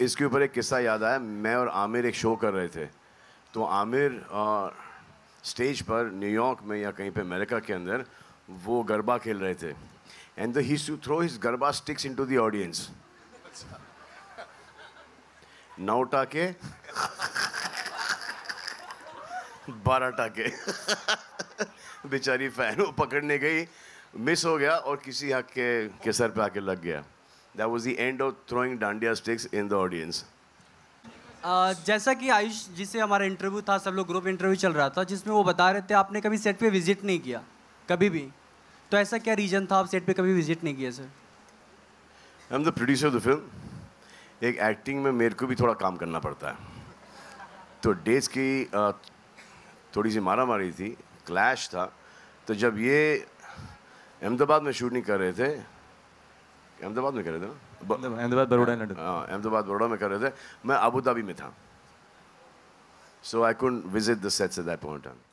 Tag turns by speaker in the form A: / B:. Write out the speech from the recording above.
A: इसके ऊपर एक किस्सा याद आया मैं और आमिर एक शो कर रहे थे तो आमिर आ, स्टेज पर न्यूयॉर्क में या कहीं पे अमेरिका के अंदर वो गरबा खेल रहे थे and the he throw his garba sticks into the audience नौ टाके बारह टाके बेचारी फैन वो पकड़ने गई मिस हो गया और किसी हक के, के सर पे आके लग गया that was the end of throwing dandiya sticks in the audience
B: जैसा कि आयुष जिसे हमारा इंटरव्यू था सब लोग ग्रुप इंटरव्यू चल रहा था जिसमें वो बता रहे थे आपने कभी सेट पे विजिट नहीं किया कभी भी तो ऐसा क्या रीज़न था आप सेट पे कभी विजिट नहीं किया sir I
A: am the producer of the film एक एक्टिंग में मेरे को भी थोड़ा काम करना पड़ता है तो डेज की uh, थोड़ी सी मारा मारी थी क्लैश था तो जब ये अहमदाबाद में शूटिंग कर रहे थे अहमदाबाद में कर रहे थे ना अहमदाबाद बड़ोड़ा लंडन हाँ अहमदाबाद बड़ोड़ा में कर रहे थे मैं अबू धाबी में था so I could visit the sets at that point on